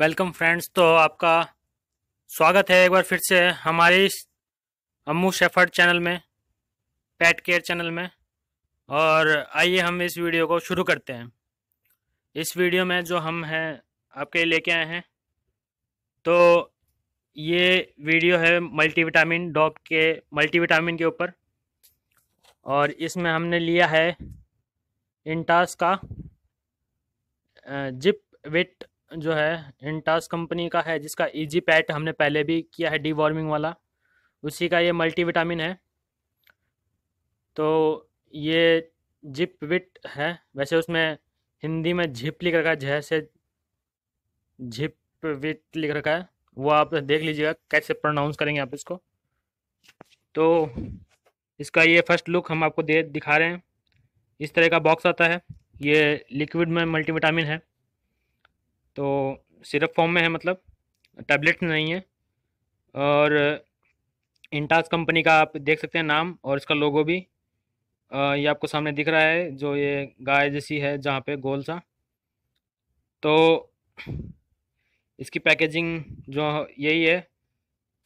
welcome friends तो आपका स्वागत है एक बार फिर से हमारे इस अम्मू शेफर्ड चैनल में पेट केयर चैनल में और आइए हम इस वीडियो को शुरू करते हैं इस वीडियो में जो हम हैं आपके लिए लेके आए हैं तो ये वीडियो है मल्टीविटामिन डॉग के मल्टीविटामिन के ऊपर और इसमें हमने लिया है इंटास का जिप विट जो है इंटास कंपनी का है जिसका इजी पैट हमने पहले भी किया है डीवॉर्मिंग वाला उसी का ये मल्टीविटामिन है तो ये जिप विट है वैसे उसमें हिंदी में झिप लिख रखा है जैसे झिप विट लिख रखा है वो आप देख लीजिएगा कैसे प्रोनाउंस करेंगे आप इसको तो इसका ये फर्स्ट लुक हम आपको दे दिखा रहे हैं इस तरह का बॉक्स आता है ये लिक्विड में मल्टीविटामिन है तो सिरप फॉर्म में है मतलब टैबलेट नहीं है और इंटास कंपनी का आप देख सकते हैं नाम और इसका लोगो भी ये आपको सामने दिख रहा है जो ये गाय जैसी है जहाँ पे गोल सा तो इसकी पैकेजिंग जो यही है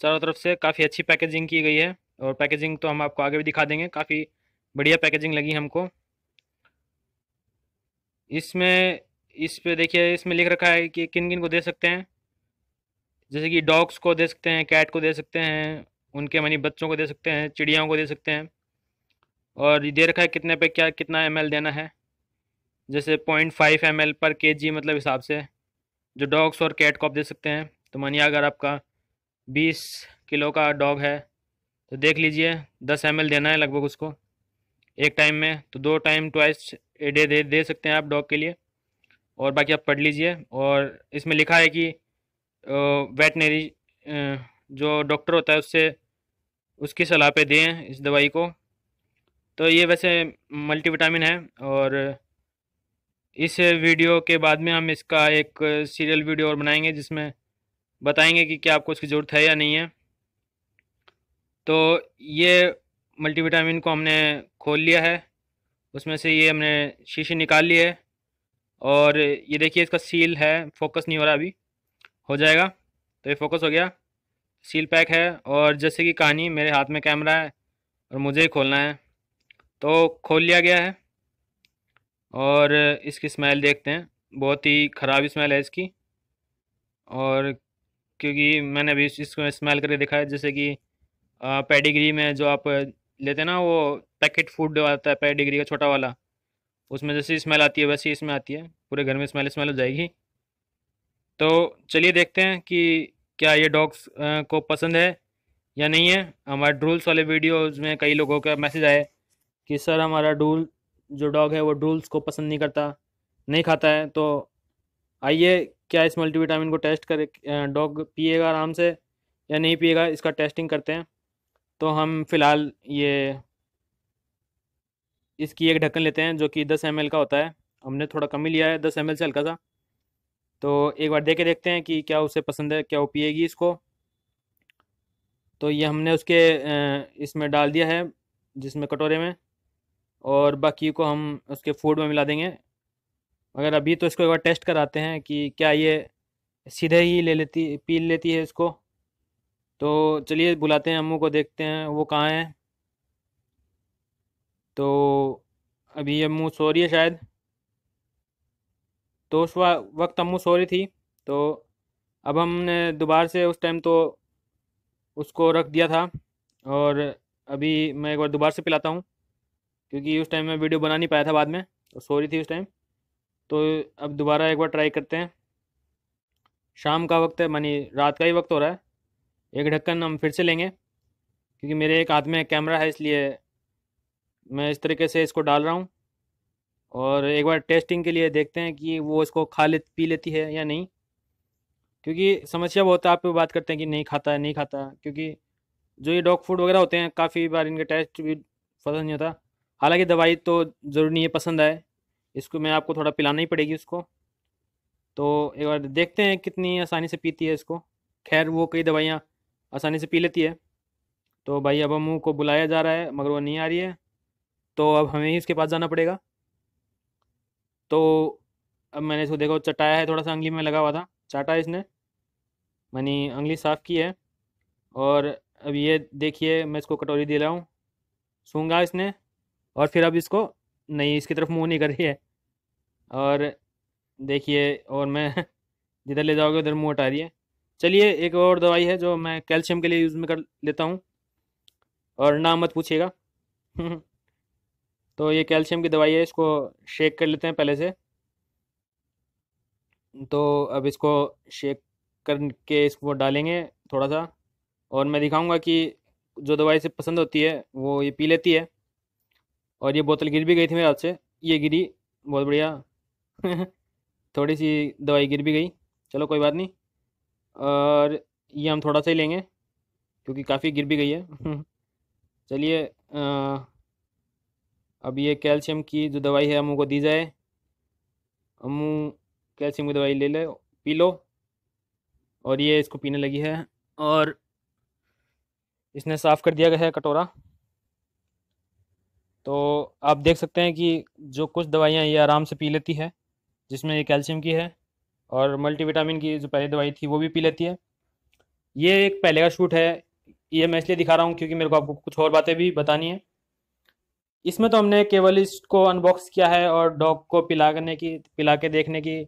चारों तरफ से काफ़ी अच्छी पैकेजिंग की गई है और पैकेजिंग तो हम आपको आगे भी दिखा देंगे काफ़ी बढ़िया पैकेजिंग लगी हमको इसमें इस पे देखिए इसमें लिख रखा है कि किन किन को दे सकते हैं जैसे कि डॉग्स को दे सकते हैं कैट को दे सकते हैं उनके मनी बच्चों को दे सकते हैं चिड़ियाओं को दे सकते हैं और दे रखा है कितने पे क्या कितना एम देना है जैसे पॉइंट फाइव एम पर के जी मतलब हिसाब से जो डॉग्स और कैट को आप दे सकते हैं तो मानिए अगर आपका बीस किलो का डॉग है तो देख लीजिए दस एम देना है लगभग उसको एक टाइम में तो दो टाइम ट्वाइस डे दे, दे सकते हैं आप डॉग के लिए और बाकी आप पढ़ लीजिए और इसमें लिखा है कि वेटनरी जो डॉक्टर होता है उससे उसकी सलाह पे दें इस दवाई को तो ये वैसे मल्टीविटामिन है और इस वीडियो के बाद में हम इसका एक सीरियल वीडियो और बनाएंगे जिसमें बताएंगे कि क्या आपको उसकी ज़रूरत है या नहीं है तो ये मल्टीविटामिन को हमने खोल लिया है उसमें से ये हमने शीशी निकाल ली है और ये देखिए इसका सील है फोकस नहीं हो रहा अभी हो जाएगा तो ये फोकस हो गया सील पैक है और जैसे कि कहानी मेरे हाथ में कैमरा है और मुझे ही खोलना है तो खोल लिया गया है और इसकी स्मेल देखते हैं बहुत ही ख़राब स्मेल है इसकी और क्योंकि मैंने अभी इसको स्मेल करके देखा है जैसे कि पेडिग्री में जो आप लेते हैं ना वो पैकेट फूड आता है पेडिग्री का छोटा वाला उसमें जैसी स्मेल आती है वैसी इसमें आती है पूरे घर में स्मेल स्मेल हो जाएगी तो चलिए देखते हैं कि क्या ये डॉग्स को पसंद है या नहीं है हमारे ड्रूल्स वाले वीडियोज़ में कई लोगों का मैसेज आए कि सर हमारा डूल जो डॉग है वो डूल्स को पसंद नहीं करता नहीं खाता है तो आइए क्या इस मल्टीविटामिन को टेस्ट कर डॉग पिएगा आराम से या नहीं पिएगा इसका टेस्टिंग करते हैं तो हम फ़िलहाल ये इसकी एक ढक्कन लेते हैं जो कि दस एम का होता है हमने थोड़ा कम ही लिया है दस एम से हल्का सा तो एक बार दे के देखते हैं कि क्या उसे पसंद है क्या वो पिएगी इसको तो ये हमने उसके इसमें डाल दिया है जिसमें कटोरे में और बाकी को हम उसके फूड में मिला देंगे अगर अभी तो इसको एक बार टेस्ट कराते हैं कि क्या ये सीधे ही ले लेती पी लेती है इसको तो चलिए बुलाते हैं अम्मू को देखते हैं वो कहाँ हैं तो अभी अम्मू सो रही है शायद तो उस वक्त अम्मू सो रही थी तो अब हमने दोबारा से उस टाइम तो उसको रख दिया था और अभी मैं एक बार दोबारा से पिलाता हूँ क्योंकि उस टाइम मैं वीडियो बना नहीं पाया था बाद में तो सो रही थी उस टाइम तो अब दोबारा एक बार ट्राई करते हैं शाम का वक्त है मानी रात का ही वक्त हो रहा है एक ढक्कन हम फिर से लेंगे क्योंकि मेरे एक हाथ में कैमरा है इसलिए मैं इस तरीके से इसको डाल रहा हूँ और एक बार टेस्टिंग के लिए देखते हैं कि वो इसको खा ले पी लेती है या नहीं क्योंकि समस्या बहुत है आप बात करते हैं कि नहीं खाता है नहीं खाता क्योंकि जो ये डॉग फूड वगैरह होते हैं काफ़ी बार इनके टेस्ट भी पसंद नहीं होता हालांकि दवाई तो ज़रूरी नहीं है पसंद आए इसको मैं आपको थोड़ा पिलाना ही पड़ेगी उसको तो एक बार देखते हैं कितनी आसानी से पीती है इसको खैर वो कई दवाइयाँ आसानी से पी लेती है तो भाई अब मुँह को बुलाया जा रहा है मगर वो नहीं आ रही है तो अब हमें ही इसके पास जाना पड़ेगा तो अब मैंने इसको देखो चटाया है थोड़ा सा अंगली में लगा हुआ था चाटा इसने मैंने अंगली साफ़ की है और अब ये देखिए मैं इसको कटोरी दे रहा हूँ सूंगा इसने और फिर अब इसको नहीं इसकी तरफ मुंह नहीं कर रही है और देखिए और मैं जिधर ले जाओगे उधर मुंह हटा रही है चलिए एक और दवाई है जो मैं कैल्शियम के लिए यूज़ में कर लेता हूँ और नाम मत पूछिएगा तो ये कैल्शियम की दवाई है इसको शेक कर लेते हैं पहले से तो अब इसको शेक करके इसको डालेंगे थोड़ा सा और मैं दिखाऊंगा कि जो दवाई से पसंद होती है वो ये पी लेती है और ये बोतल गिर भी गई थी मेरे हाथ से ये गिरी बहुत बढ़िया थोड़ी सी दवाई गिर भी गई चलो कोई बात नहीं और ये हम थोड़ा सा ही लेंगे क्योंकि काफ़ी गिर भी गई है चलिए अब ये कैल्शियम की जो दवाई है अमू को दी जाए अमू कैल्शियम की दवाई ले ले पी लो और ये इसको पीने लगी है और इसने साफ़ कर दिया गया है कटोरा तो आप देख सकते हैं कि जो कुछ दवाइयाँ ये आराम से पी लेती है जिसमें ये कैल्शियम की है और मल्टीविटामिन की जो पहली दवाई थी वो भी पी लेती है ये एक पहले का शूट है ये मैं इसलिए दिखा रहा हूँ क्योंकि मेरे को आपको कुछ और बातें भी बतानी है इसमें तो हमने केवल इसको अनबॉक्स किया है और डॉग को पिलाने की पिला के देखने की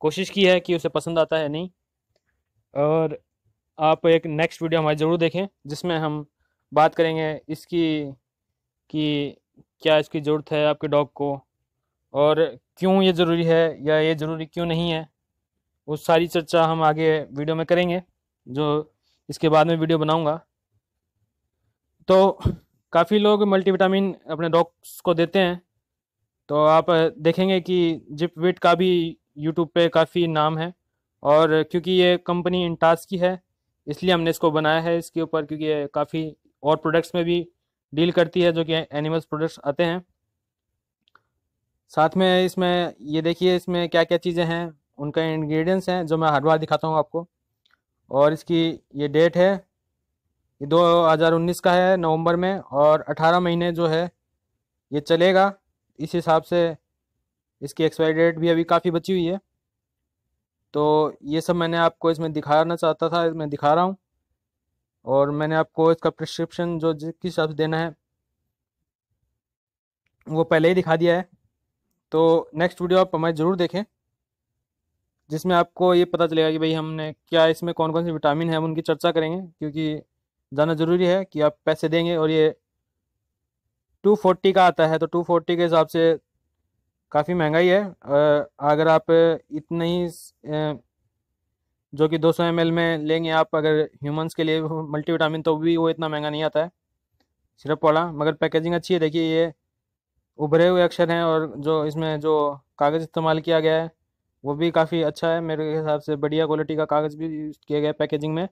कोशिश की है कि उसे पसंद आता है नहीं और आप एक नेक्स्ट वीडियो हमारी ज़रूर देखें जिसमें हम बात करेंगे इसकी कि क्या इसकी ज़रूरत है आपके डॉग को और क्यों ये ज़रूरी है या ये ज़रूरी क्यों नहीं है वो सारी चर्चा हम आगे वीडियो में करेंगे जो इसके बाद में वीडियो बनाऊंगा तो काफ़ी लोग मल्टीविटामिन अपने डॉग्स को देते हैं तो आप देखेंगे कि जिपविट का भी यूट्यूब पे काफ़ी नाम है और क्योंकि ये कंपनी इंटास की है इसलिए हमने इसको बनाया है इसके ऊपर क्योंकि ये काफ़ी और प्रोडक्ट्स में भी डील करती है जो कि एनिमल्स प्रोडक्ट्स आते हैं साथ में इसमें ये देखिए इसमें क्या क्या चीज़ें हैं उनका इन्ग्रीडियंट्स हैं जो मैं हर बार दिखाता हूँ आपको और इसकी ये डेट है ये 2019 का है नवंबर में और 18 महीने जो है ये चलेगा इस हिसाब से इसकी एक्सपायरी डेट भी अभी काफ़ी बची हुई है तो ये सब मैंने आपको इसमें दिखाना चाहता था मैं दिखा रहा हूँ और मैंने आपको इसका प्रिस्क्रिप्शन जो जिस हिसाब से देना है वो पहले ही दिखा दिया है तो नेक्स्ट वीडियो आप हमारे ज़रूर देखें जिसमें आपको ये पता चलेगा कि भाई हमने क्या इसमें कौन कौन से विटामिन हैं हम उनकी चर्चा करेंगे क्योंकि जाना ज़रूरी है कि आप पैसे देंगे और ये टू फोर्टी का आता है तो टू फोर्टी के हिसाब से काफ़ी महंगाई है अगर आप इतने ही जो कि 200 एम में लेंगे आप अगर ह्यूमंस के लिए मल्टीविटामिन तो भी वो इतना महंगा नहीं आता है सिरप वाला मगर पैकेजिंग अच्छी है देखिए ये उभरे हुए अक्षर हैं और जो इसमें जो कागज़ इस्तेमाल किया गया है वो भी काफ़ी अच्छा है मेरे हिसाब से बढ़िया क्वालिटी का कागज़ भी यूज़ किया गया है पैकेजिंग में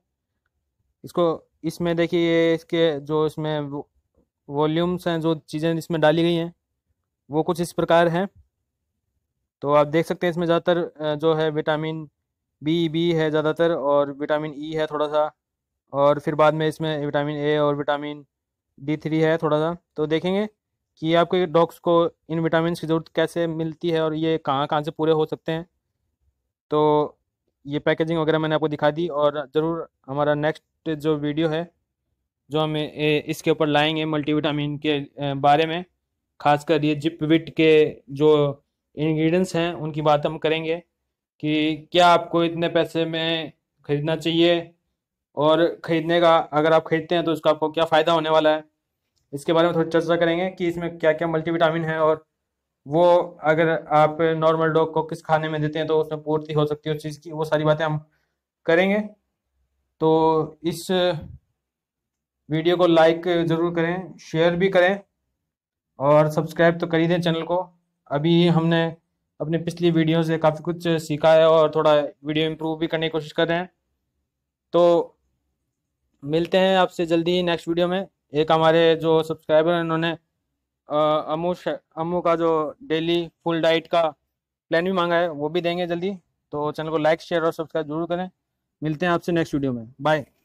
इसको इसमें देखिए ये इसके जो इसमें वॉल्यूम्स हैं जो चीज़ें इसमें डाली गई हैं वो कुछ इस प्रकार हैं तो आप देख सकते हैं इसमें ज़्यादातर जो है विटामिन बी बी है ज़्यादातर और विटामिन ई e है थोड़ा सा और फिर बाद में इसमें विटामिन ए और विटामिन डी थ्री है थोड़ा सा तो देखेंगे कि आपके डॉग्स को इन विटामिन की ज़रूरत कैसे मिलती है और ये कहाँ कहाँ से पूरे हो सकते हैं तो ये पैकेजिंग वगैरह मैंने आपको दिखा दी और ज़रूर हमारा नेक्स्ट जो वीडियो है जो हम इसके ऊपर लाएंगे मल्टीविटामिन के बारे में खासकर ये जिपविट के जो इंग्रेडिएंट्स हैं उनकी बात हम करेंगे कि क्या आपको इतने पैसे में ख़रीदना चाहिए और ख़रीदने का अगर आप ख़रीदते हैं तो उसका आपको क्या फ़ायदा होने वाला है इसके बारे में थोड़ी चर्चा करेंगे कि इसमें क्या क्या मल्टीविटामिन है और वो अगर आप नॉर्मल डॉग को किस खाने में देते हैं तो उसमें पूर्ति हो सकती है उस चीज़ की वो सारी बातें हम करेंगे तो इस वीडियो को लाइक ज़रूर करें शेयर भी करें और सब्सक्राइब तो कर ही दें चैनल को अभी हमने अपने पिछली वीडियो से काफ़ी कुछ सीखा है और थोड़ा वीडियो इम्प्रूव भी करने की कोशिश कर रहे हैं तो मिलते हैं आपसे जल्दी ही नेक्स्ट वीडियो में एक हमारे जो सब्सक्राइबर हैं उन्होंने अमू अमू का जो डेली फुल डाइट का प्लान भी मांगा है वो भी देंगे जल्दी तो चैनल को लाइक शेयर और सब्सक्राइब जरूर करें मिलते हैं आपसे नेक्स्ट वीडियो में बाय